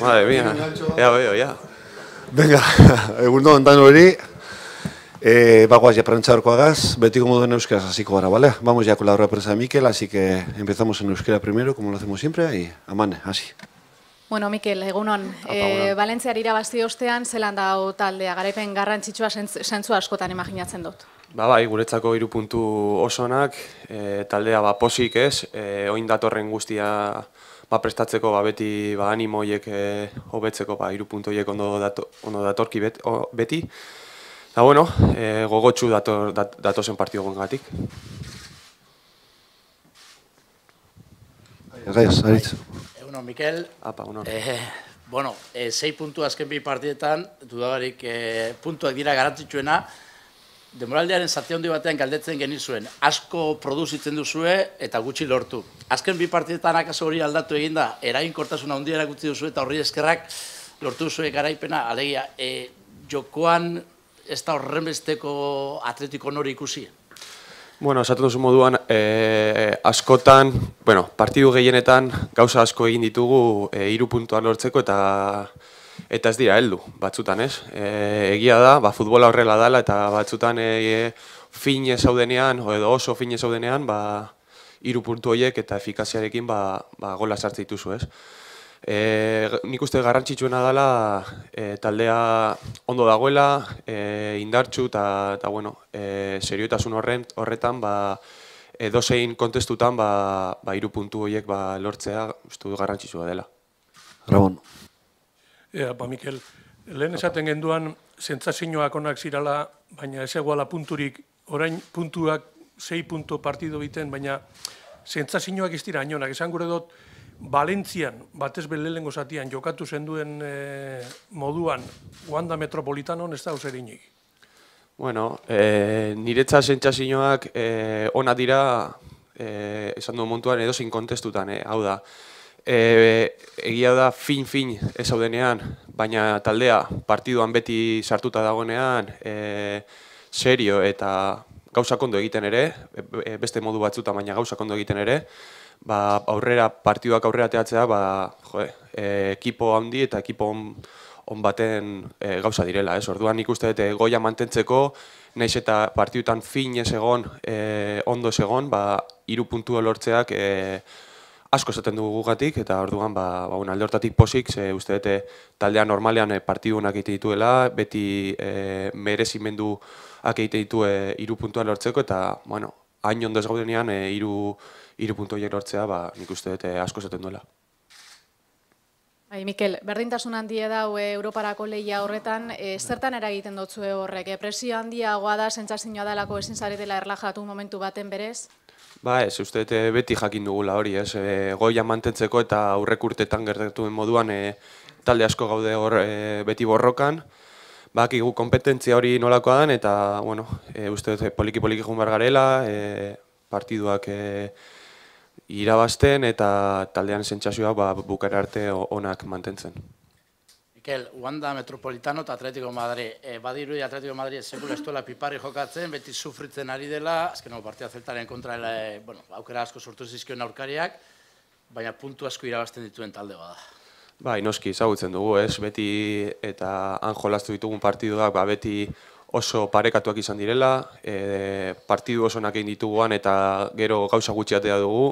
Madre mía, ya veo, ya. Venga, egun hori, Eh, bagoaz ja prentza beti betiko moduen euskaraz hasiko gara, bale? Vamos ya con la hora Mikel, así que empezamos en euskera primero, como lo hacemos siempre, y amane, así. Bueno, Mikel, egunon, e, eh, Valentziar irabazti ostean, zelan da taldea, garaipen garrantzitsua sentzu askotan imaginatzen dut. Ba, bai, guretzako irupuntu osonak, eh, taldea ba, posik ez, e, eh, oindatorren guztia, ba, prestatzeko ba, beti ba, animoiek e, eh, hobetzeko ba, irupuntoiek ondo, dato, ondo datorki beti. Da bueno, e, gogotsu dato, dat, datozen partio gongatik. Gaiz, Eguno, Mikel. Apa, uno. E, eh, bueno, e, zei puntu azken bi partietan, dudabarik eh puntuak dira garantzitsuena, demoraldearen zati handi batean galdetzen geni zuen, asko produzitzen duzue eta gutxi lortu. Azken bi partietan akaso hori aldatu eginda, erain kortasuna hondi duzu eta horri eskerrak lortu duzue garaipena, alegia, e, jokoan ez da horren besteko atletiko nori ikusi. Bueno, esaten duzu moduan, e, askotan, bueno, partidu gehienetan, gauza asko egin ditugu, e, irupuntuan lortzeko eta eta ez dira heldu batzutan, ez? E, egia da, ba futbola horrela dala eta batzutan eh e, e fine zaudenean o edo oso fine zaudenean, ba hiru puntu hoiek eta efikaziarekin ba ba gola sartze dituzu, ez? E, nik uste garrantzitsuena dela e, taldea ondo dagoela, e, indartxu eta, eta bueno, e, seriotasun horren, horretan ba, e, kontestutan ba, ba, puntu horiek ba, lortzea garrantzitsua dela. Ramon, Ea, eh, ba, Mikel, lehen esaten genduan, zentzazinoak onak zirala, baina ez eguala punturik, orain puntuak, zei punto partido biten, baina zentzazinoak ez dira anionak. Esan gure dut, Balentzian, batez belelengo zatian, jokatu zenduen eh, moduan, guanda Metropolitanon ez da zer inik. Bueno, niretzat eh, niretza zentzazinoak ona dira, esan duen montuan, edo zin kontestutan, hau da e, egia da fin fin ez audenean, baina taldea partiduan beti sartuta dagoenean, e, serio eta gauza egiten ere, e, e, beste modu batzuta baina gauza kondo egiten ere, ba aurrera partiduak aurrera ateratzea, ba jo, e, ekipo handi eta ekipo on, on baten e, gauza direla, ez? Orduan ikuste dut goia mantentzeko Naiz eta partidutan fin ez egon, eh, ondo ez egon, ba, puntua lortzeak eh, asko esaten dugu gugatik, eta orduan, ba, ba un, alde hortatik posik, ze uste dute taldea normalean e, partidunak egite dituela, beti e, eh, merezimendu egite ditu e, lortzeko, eta, bueno, hain ondo ez gaudenean, e, iru, iru lortzea, ba, nik uste dute asko esaten duela. Bai, Mikel, berdintasun handia da e, Europarako lehia horretan, e, zertan eragiten dotzue horrek? E, presio handia goa da, da dalako ezin dela erlajatu momentu baten berez? Ba ez, uste dute eh, beti jakin dugula hori, ez, e, goia mantentzeko eta aurrek urtetan gertatuen moduan eh, talde asko gaude hor beti borrokan. Bak, igu kompetentzia hori nolakoa den eta, bueno, uste dute poliki-poliki joan garela, partiduak e, irabazten eta taldean zentxasioa ba, bukara arte onak mantentzen. Mikel, Wanda Metropolitano eta Atletico Madri. E, eh, badiru di Atletico Madri sekula ez duela pipari jokatzen, beti sufritzen ari dela, azken hau partia zeltaren kontra eh, bueno, aukera asko sortu zizkion aurkariak, baina puntu asko irabazten dituen talde bada. Ba, inoski, zagutzen dugu, ez, beti eta anjolaztu ditugun partiduak, ba, beti oso parekatuak izan direla, e, partidu oso nakein dituguan eta gero gauza gutxiatea dugu,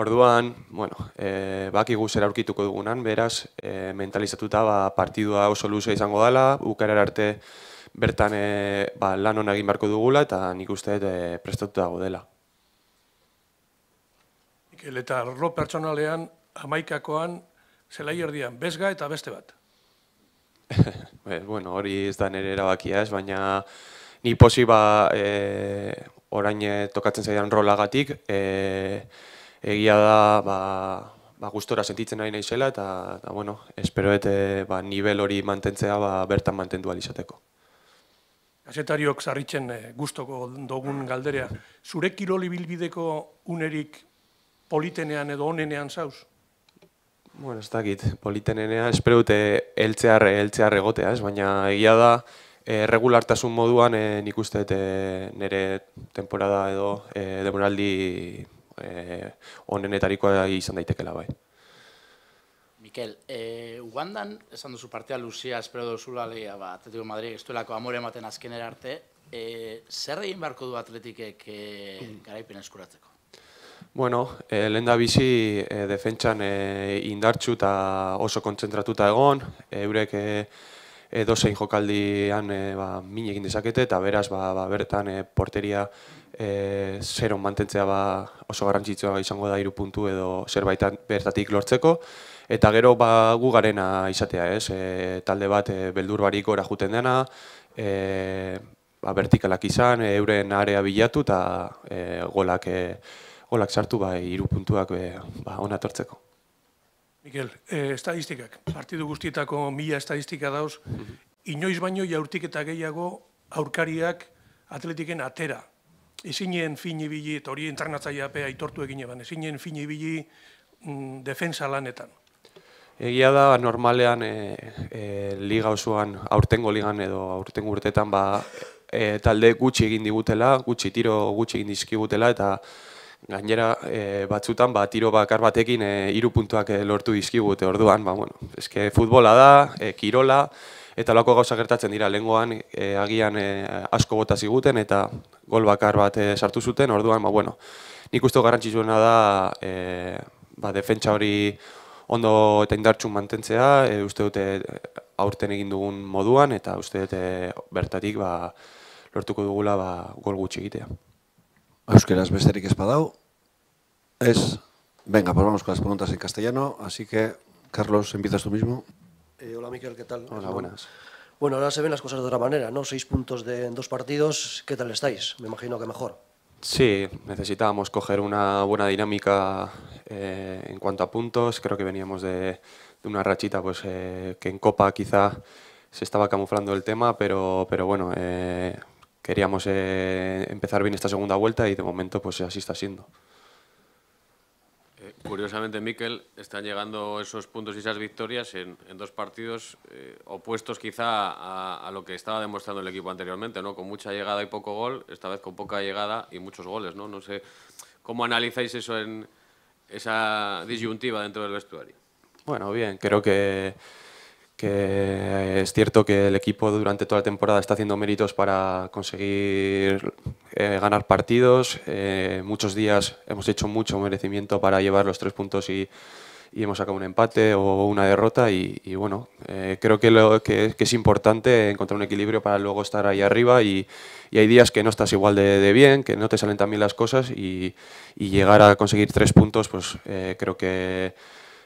Orduan, bueno, e, eh, baki guzera aurkituko dugunan, beraz, e, mentalizatuta ba, partidua oso luzea izango dela, ukarar arte bertan e, ba, lan hona egin barko dugula eta nik uste e, prestatu dago dela. Mikel, eta arlo pertsonalean, amaikakoan, zela hierdian, bezga eta beste bat? Hori bueno, ez da nire erabakia ez, baina niposi ba, e, orain tokatzen zaidan rolagatik, e, egia da, ba, ba gustora sentitzen ari naizela eta, eta bueno, espero et ba, nivel hori mantentzea ba, bertan mantendu izateko. Kasetariok sarritzen eh, gustoko dogun galderea, zure kiroli bilbideko unerik politenean edo onenean zauz? Bueno, ez dakit, politenenea, espero dute eltzear, eltzear egotea, ez? baina egia da, e, eh, regulartasun moduan e, nik uste e, nire temporada edo e, demoraldi Eh, honenetarikoa e, izan daitekela bai. Mikel, e, Ugandan, esan duzu partea, Lucia, espero duzula, lehia, ba, Atletico Madrid, ez amore ematen azkenera arte, e, zer egin beharko du atletikek e, garaipen eskuratzeko? Bueno, e, lehen da bizi defentsan e, indartxu eta oso kontzentratuta egon, eurek e, jokaldian e, ba, minekin dezakete eta beraz ba, ba bertan porteria e, zer mantentzea ba oso garrantzitsua izango da hiru puntu edo zerbait bertatik lortzeko eta gero ba gu garena izatea, ez? E, talde bat e, beldurbarik ora dena, e, ba, vertikalak izan, e, euren area bilatu eta e, golak e, golak sartu ba hiru puntuak ba ona tortzeko. Mikel, e, estadistikak, partidu guztietako mila estadistika dauz, mhm. inoiz baino jaurtik eta gehiago aurkariak atletiken atera ezinen fini ibili, eta hori entrenatzaia apea aitortu egin eban, ezinen fini ibili mm, defensa lanetan. Egia da, normalean e, e, liga osoan, aurtengo ligan edo aurtengo urtetan, ba, e, talde gutxi egin digutela, gutxi tiro gutxi egin dizkigutela, eta gainera e, batzutan ba, tiro bakar batekin e, hiru puntuak e, lortu dizkigute orduan, ba, bueno, eske futbola da, kirola, eta loako gauza gertatzen dira, lengoan agian asko bota ziguten, eta gol bakar bat e, sartu zuten, orduan, ba, bueno, nik uste garantzizuena da, e, ba, defentsa hori ondo eta indartxun mantentzea, e, uste dute aurten egin dugun moduan, eta uste dute bertatik, ba, lortuko dugula, ba, gol gutxi egitea. Euskeraz besterik ez badau. Ez, venga, pues vamos con las preguntas en castellano, así que, Carlos, empiezas tú mismo. Eh, hola, Miquel, ¿qué tal? Hola, buenas. Bueno, ahora se ven las cosas de otra manera, ¿no? Seis puntos de, en dos partidos, ¿qué tal estáis? Me imagino que mejor. Sí, necesitábamos coger una buena dinámica eh, en cuanto a puntos. Creo que veníamos de, una rachita pues, eh, que en Copa quizá se estaba camuflando el tema, pero, pero bueno, eh, queríamos empezar bien esta segunda vuelta y de momento pues así está siendo. Curiosamente, Miquel, están llegando esos puntos y esas victorias en, dos partidos eh, opuestos quizá a, a, lo que estaba demostrando el equipo anteriormente, ¿no? Con mucha llegada y poco gol, esta vez con poca llegada y muchos goles, ¿no? No sé cómo analizáis eso en esa disyuntiva dentro del vestuario. Bueno, bien, creo que que es cierto que el equipo durante toda la temporada está haciendo méritos para conseguir eh, ganar partidos. Eh, muchos días hemos hecho mucho merecimiento para llevar los tres puntos y, hemos sacado un empate o una derrota y, bueno, eh, creo que, lo, es importante encontrar un equilibrio para luego estar ahí arriba y, hay días que no estás igual de, bien, que no te salen tan bien las cosas y, llegar a conseguir tres puntos, pues creo que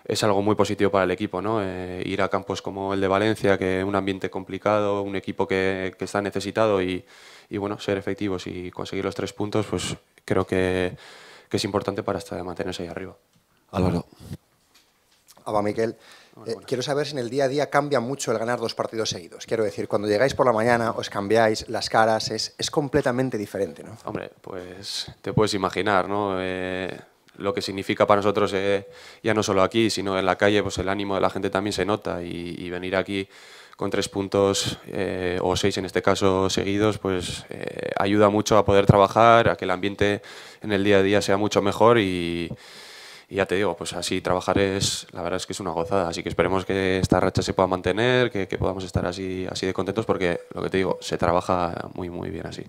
es algo muy positivo para el equipo, ¿no? Eh, ir a campos como el de Valencia, que es un ambiente complicado, un equipo que, está necesitado y, bueno, ser efectivos y conseguir los tres puntos, pues creo que, es importante para mantenerse ahí arriba. Álvaro. Aba Miquel. Eh, quiero saber si en el día a día cambia mucho el ganar dos partidos seguidos. Quiero decir, cuando llegáis por la mañana, os cambiáis las caras, es, es completamente diferente, ¿no? Hombre, pues te puedes imaginar, ¿no? Eh, lo que significa para nosotros, eh, ya no solo aquí, sino en la calle, pues el ánimo de la gente también se nota y, venir aquí con tres puntos eh, o seis en este caso seguidos, pues eh, ayuda mucho a poder trabajar, a que el ambiente en el día a día sea mucho mejor y, ya te digo, pues así trabajar es, la verdad es que es una gozada, así que esperemos que esta racha se pueda mantener, que, podamos estar así, así de contentos porque, lo que te digo, se trabaja muy, muy bien así.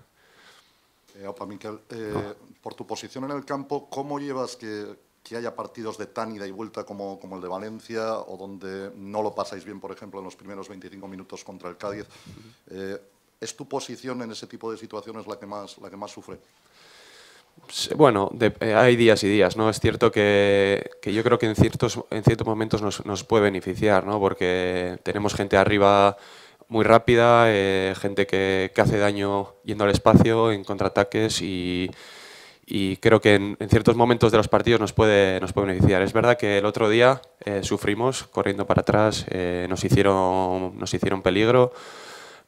opa, Miquel, por tu posición en el campo, ¿cómo llevas que, haya partidos de tan ida y vuelta como, el de Valencia o donde no lo pasáis bien, por ejemplo, en los primeros 25 minutos contra el Cádiz? Eh, ¿Es tu posición en ese tipo de situaciones la que más, la que más sufre? Bueno, eh, hay días y días, ¿no? Es cierto que, yo creo que en ciertos, en ciertos momentos nos, puede beneficiar, ¿no? Porque tenemos gente arriba muy rápida, eh, gente que, que, hace daño yendo al espacio, en contraataques y, y creo que en, ciertos momentos de los partidos nos puede, nos puede beneficiar. Es verdad que el otro día eh, sufrimos corriendo para atrás, eh, nos, hicieron, nos hicieron peligro,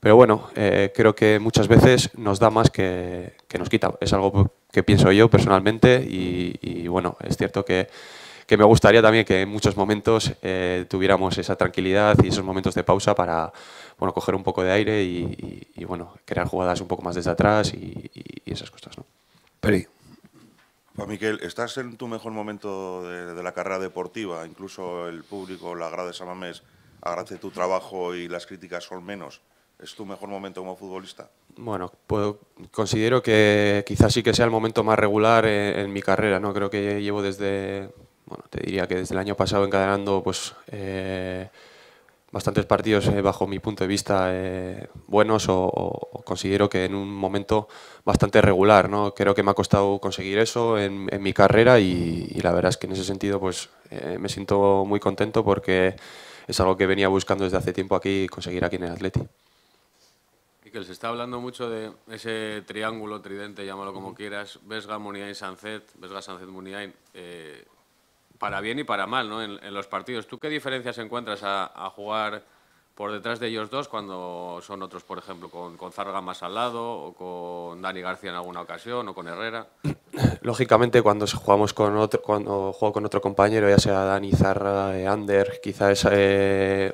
pero bueno, eh, creo que muchas veces nos da más que, que, nos quita. Es algo que pienso yo personalmente y, bueno, es cierto que, que, me gustaría también que en muchos momentos tuviéramos esa tranquilidad y esos momentos de pausa para bueno, coger un poco de aire y, bueno, crear jugadas un poco más desde atrás y, esas cosas. ¿no? Peri. Juan pues, Miquel, estás en tu mejor momento de, la carrera deportiva, incluso el público, la grada a Mamés, agradece tu trabajo y las críticas son menos. ¿Es tu mejor momento como futbolista? Bueno, considero que quizás sí que sea el momento más regular en, mi carrera. ¿no? Creo que llevo desde, bueno, te diría que desde el año pasado encadenando pues, eh, bastantes partidos, eh, bajo mi punto de vista, eh, buenos o, considero que en un momento bastante regular. ¿no? Creo que me ha costado conseguir eso en, mi carrera y, la verdad es que en ese sentido pues, eh, me siento muy contento porque es algo que venía buscando desde hace tiempo aquí conseguir aquí en el Atleti. que se está hablando mucho de ese triángulo, tridente, llámalo como quieras, Vesga, Muniain, Sancet, Vesga, Sancet, Muniain para bien y para mal ¿no? en, los partidos. ¿Tú qué diferencias encuentras a, jugar por detrás de ellos dos cuando son otros, por ejemplo, con, con Zarga más al lado o con Dani García en alguna ocasión o con Herrera? Lógicamente, cuando jugamos con otro, cuando juego con otro compañero, ya sea Dani Zarra, Ander, quizás eh,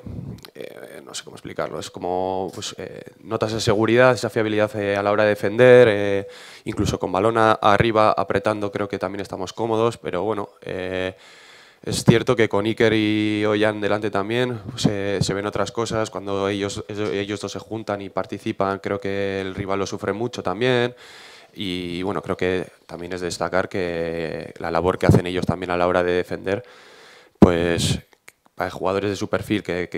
no sé cómo explicarlo, es como pues, eh, notas de seguridad, esa fiabilidad eh, a la hora de defender, eh, incluso con Balona arriba apretando creo que también estamos cómodos, pero bueno, es cierto que con Iker y Ollán delante también pues, se, ven otras cosas, cuando ellos, ellos dos se juntan y participan creo que el rival lo sufre mucho también. Y bueno, creo que también es destacar que la labor que hacen ellos también a la hora de defender, pues para jugadores de su perfil, que,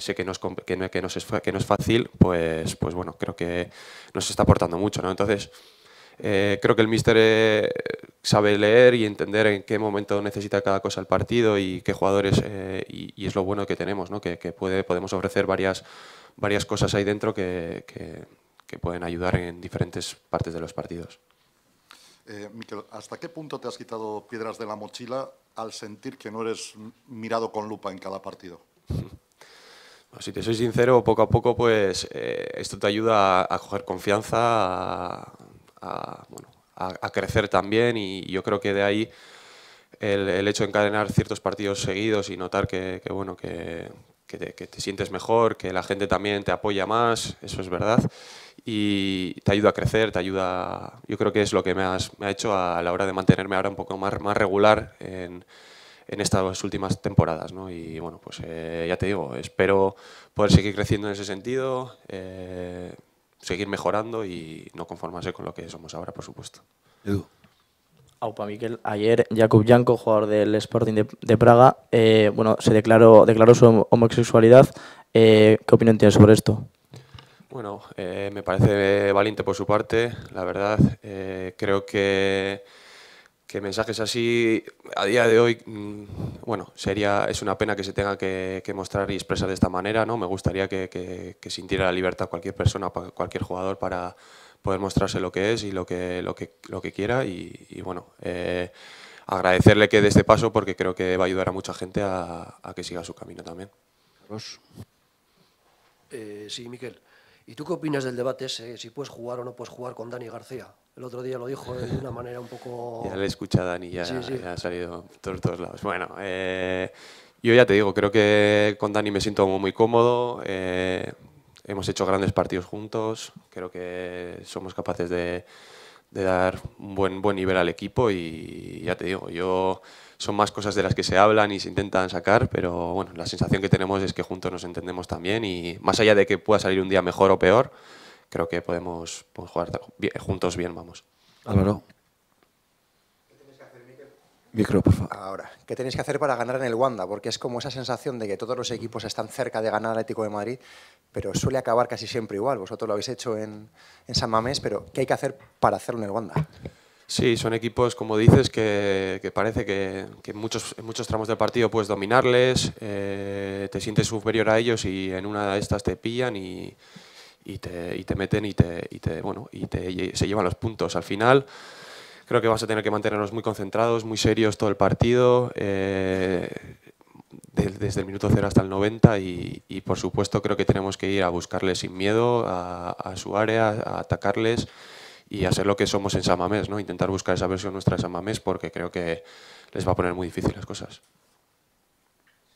sé que no, es, que, no, que, no es, fácil, pues, pues bueno, creo que nos está aportando mucho. ¿no? Entonces, eh, creo que el míster eh, sabe leer y entender en qué momento necesita cada cosa el partido y qué jugadores, eh, y, es lo bueno que tenemos, ¿no? que, puede, podemos ofrecer varias, varias cosas ahí dentro que pueden ayudar en diferentes partes de los partidos. Eh, Miquel, ¿hasta qué punto te has quitado piedras de la mochila al sentir que no eres mirado con lupa en cada partido? Si te soy sincero, poco a poco, pues eh, esto te ayuda a, coger confianza, a, crecer también y yo creo que de ahí el, hecho de encadenar ciertos partidos seguidos y notar que, bueno, que te sientes mejor, que la gente también te apoya más, eso es verdad y te ayuda a crecer, te ayuda, yo creo que es lo que me, ha hecho a la hora de mantenerme ahora un poco más, más regular en, estas últimas temporadas. ¿no? Y bueno, pues eh, ya te digo, espero poder seguir creciendo en ese sentido, eh, seguir mejorando y no conformarse con lo que somos ahora, por supuesto. Edu. Aupa Miquel, ayer Jakub Janko, jugador del Sporting de, Praga, eh, bueno, se declaró, declaró su homosexualidad. ¿Qué opinión tienes sobre esto? Bueno, eh, me parece valiente por su parte, la verdad. Eh, creo que, que, mensajes así a día de hoy, mm, bueno, sería, es una pena que se tenga que, mostrar y expresar de esta manera, ¿no? Me gustaría que, sintiera la libertad cualquier persona, cualquier jugador para poder mostrarse lo que es y lo que, lo que, lo que quiera y, bueno, eh, agradecerle que dé este paso porque creo que va a ayudar a mucha gente a, a que siga su camino también. sí, Miquel. ¿Y tú qué opinas del debate ese? Si puedes jugar o no puedes jugar con Dani García. El otro día lo dijo de una manera un poco... ya le escucha a Dani, ya, ya ha salido por todos lados. Bueno, eh, yo ya te digo, creo que con Dani me siento muy cómodo. Eh, hemos hecho grandes partidos juntos. Creo que somos capaces de de dar un buen, buen nivel al equipo y ya te digo, yo son más cosas de las que se hablan y se intentan sacar, pero bueno, la sensación que tenemos es que juntos nos entendemos también y más allá de que pueda salir un día mejor o peor, creo que podemos, jugar juntos bien, vamos. Álvaro. Micro, Ahora, ¿qué tenéis que hacer para ganar en el Wanda? Porque es como esa sensación de que todos los equipos están cerca de ganar al Atlético de Madrid, pero suele acabar casi siempre igual. Vosotros lo habéis hecho en, San Mamés, pero ¿qué hay que hacer para hacerlo en el Wanda? Sí, son equipos, como dices, que, parece que, muchos, en muchos tramos del partido puedes dominarles, eh, te sientes superior a ellos y en una de estas te pillan y, te, meten y, te, te bueno, y se llevan los puntos. Al final Creo que vamos a tener que mantenernos muy concentrados, muy serios todo el partido, eh, desde el minuto cero hasta el 90 y, por supuesto creo que tenemos que ir a buscarles sin miedo a, su área, a atacarles y a ser lo que somos en Samamés, ¿no? intentar buscar esa versión nuestra de Samamés porque creo que les va a poner muy difícil las cosas.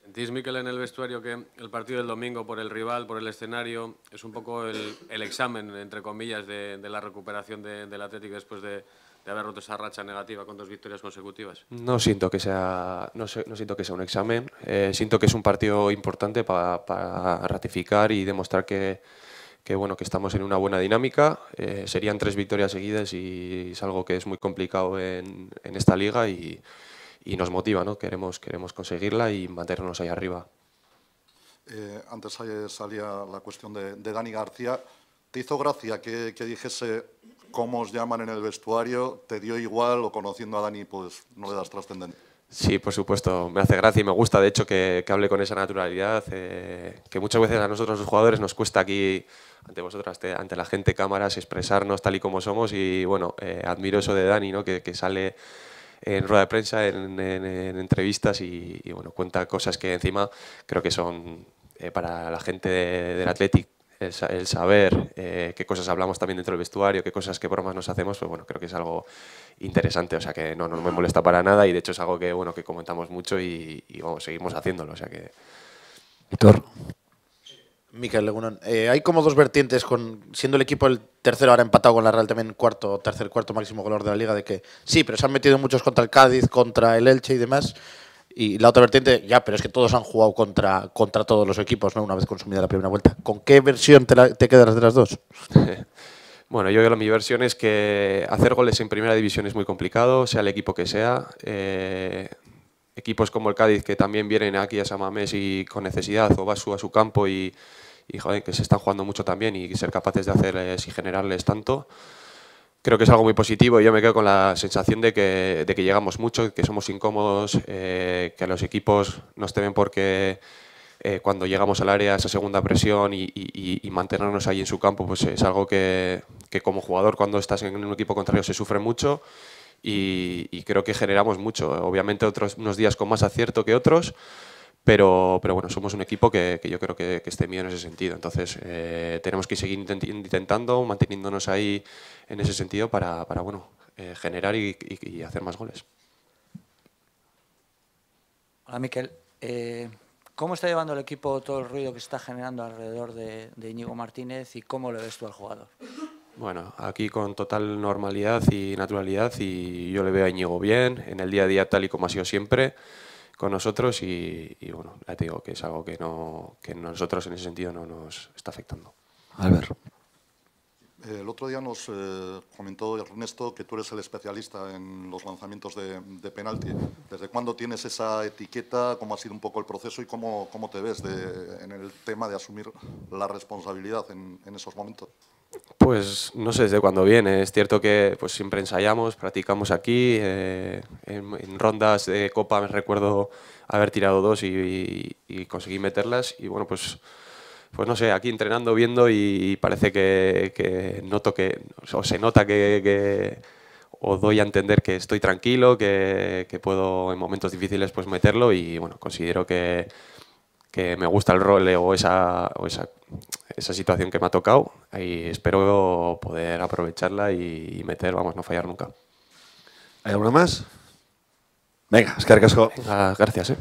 ¿Sentís, Miquel, en el vestuario que el partido del domingo por el rival, por el escenario, es un poco el, examen, entre comillas, de, la recuperación del Atlético después de, de haber roto esa racha negativa con dos victorias consecutivas? No siento que sea, no, siento que sea un examen. Eh, siento que es un partido importante para ratificar y demostrar que, bueno, que estamos en una buena dinámica. Eh, serían tres victorias seguidas y es algo que es muy complicado en, esta liga y, nos motiva. ¿no? Queremos, queremos conseguirla y mantenernos ahí arriba. Eh, antes salía la cuestión de, de Dani García. ¿Te hizo gracia que, dijese cómo os llaman en el vestuario? ¿Te dio igual o conociendo a Dani pues no le das trascendencia? Sí, por supuesto, me hace gracia y me gusta, de hecho, que, hable con esa naturalidad, eh, que muchas veces a nosotros los jugadores nos cuesta aquí, ante vosotras, ante la gente, cámaras, expresarnos tal y como somos y bueno, eh, admiro eso de Dani, ¿no? que, sale en rueda de prensa, en, entrevistas y, bueno, cuenta cosas que encima creo que son eh, para la gente del Atlético el, saber eh, qué cosas hablamos también dentro del vestuario, qué cosas, qué bromas nos hacemos, pues bueno, creo que es algo interesante, o sea que no, me molesta para nada y de hecho es algo que, bueno, que comentamos mucho y, vamos, seguimos haciéndolo, o sea que... Víctor. Miquel Legunan, eh, hay como dos vertientes, con, siendo el equipo el tercero ahora empatado con la Real también cuarto, tercer, cuarto máximo color de la liga, de que sí, pero se han metido muchos contra el Cádiz, contra el Elche y demás. Y la otra vertiente, ya, pero es que todos han jugado contra, contra todos los equipos, ¿no? Una vez consumida la primera vuelta. ¿Con qué versión te, la, quedas de las dos? Bueno, yo mi versión es que hacer goles en primera división es muy complicado, sea el equipo que sea. Eh, equipos como el Cádiz que también vienen aquí a Samamés y con necesidad o va a su, a su campo y, joder, que se están jugando mucho también y ser capaces de hacerles eh, y generarles tanto creo que es algo muy positivo y yo me quedo con la sensación de que, de que llegamos mucho, que somos incómodos, eh, que a los equipos nos temen porque eh, cuando llegamos al área esa segunda presión y, mantenernos ahí en su campo pues es algo que, que, como jugador cuando estás en un equipo contrario se sufre mucho y, y creo que generamos mucho. Obviamente otros, unos días con más acierto que otros, pero, pero bueno, somos un equipo que, yo creo que, esté mío en ese sentido. Entonces, eh, tenemos que seguir intentando, manteniéndonos ahí en ese sentido para, para bueno, eh, generar y, hacer más goles. Hola, Miquel. Eh, ¿Cómo está llevando el equipo todo el ruido que está generando alrededor de, de Íñigo Martínez y cómo le ves tú al jugador? Bueno, aquí con total normalidad y naturalidad y yo le veo a Íñigo bien, en el día a día tal y como ha sido siempre con nosotros y, bueno, ya te digo que es algo que, no, que nosotros en ese sentido no nos está afectando. Albert. Eh, el otro día nos eh, comentó Ernesto que tú eres el especialista en los lanzamientos de, penalti. ¿Desde cuándo tienes esa etiqueta? ¿Cómo ha sido un poco el proceso y cómo, cómo te ves en el tema de asumir la responsabilidad en esos momentos? Pues no sé desde cuándo viene. Es cierto que pues, siempre ensayamos, practicamos aquí. Eh, en, rondas de copa me recuerdo haber tirado dos y, conseguí meterlas. Y bueno, pues, pues no sé, aquí entrenando, viendo y parece que, que noto que, o se nota que, o doy a entender que estoy tranquilo, que, que puedo en momentos difíciles pues meterlo y bueno, considero que, que me gusta el role o esa, esa, situación que me ha tocado y espero poder aprovecharla y, meter, vamos, no fallar nunca. ¿Hay alguna más? Venga, es que gracias, eh.